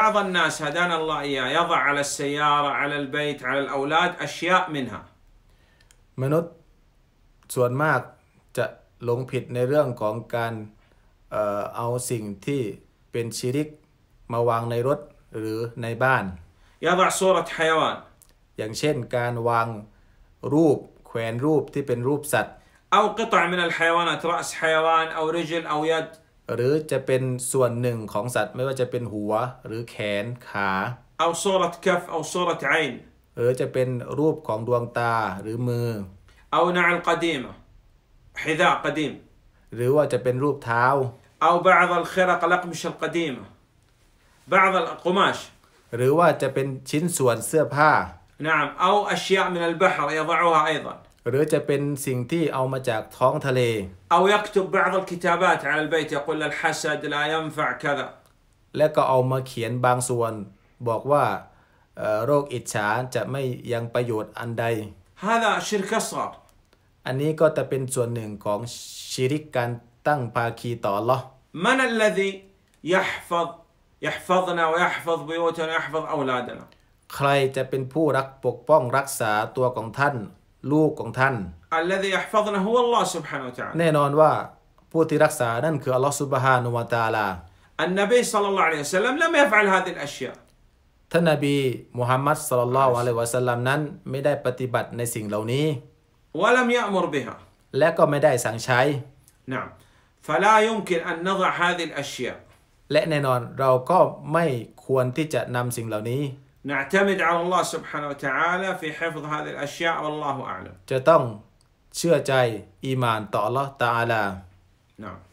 بعض الناس هدانا الله اياه يضع على السياره على البيت على الاولاد اشياء منها มนุษย์ส่วนมากจะหลงผิดในเรื่องของการ เอาสิ่งที่เป็นชีริกมาวางในรถหรือในบ้านยาสรัวนอย่างเช่นการวาง รูปแขวนรูปที่เป็นรูปสัตว์หรือากระต่ายมันไหวานตรัสไหวานเอาริจิลเอายัดหรือจะเป็นส่วนหนึ่งของสัตว์ไม่ว่าจะเป็นหัวหรือแขนขาเอาโซลัดกัฟเอาโซลัดไอนหรือจะเป็นรูปของดวงตาหรือมือเอานาลกดีมฮิดากดีมหรือว่าจะเป็นรูปเท้าเอาบางส่วนขระกลักมิชลกดีมบางส่วนกุมาชหรือว่าจะเป็นชิ้นส่วนเสื้อผ้านเอา ن ชย أ มิน ي ا ء من ا ل ย ح ด ي อ ع و ه ا أيضا หรือจะเป็นสิ่งที่เอามาจากท้องทะเล أو يكتب بعض الكتابات على البيت ي ق و ล الحسد لا ينفع كذا และก็เอามาเขียนบางส่วน บอกว่าโรคอิจฉาจะไม่ยังประโยชน์อันใด هذا شرك أصغر อันนี้ก็จะเป็นส่วนหนึ่งของชิริกการตั้งภาคีต่อมั Allah ด ن ا ل ฟัด ح ف ظ يحفظنا ั ي ح ف ظ بيوتنا و ي ฟัดอวลาดน ا ใครจะเป็นผู้รักปกป้องรักษาตัวของท่านลูกของท่านแน่นอนว่าผู้ที่รักษานั่นคือ อัลลอฮฺซุบฮานุวาตาลาะ ت ع ا ل ى ท่านนบีมุฮัมมัดสุลลัลลอฮุะลัยฮิวะสัลลัมนั้นไม่ได้ปฏิบัติในสิ่งเหล่านี้ และก็ไม่ได้สั่งใช้ فلا يمكن أن نضع هذه الأشياء และแน่นอน เราก็ไม่ควรที่จะนำสิ่งเหล่านี้ نعتمد على الله سبحانه وتعالى في حفظ هذه الأشياء والله أعلم إيمان تعالى. نعم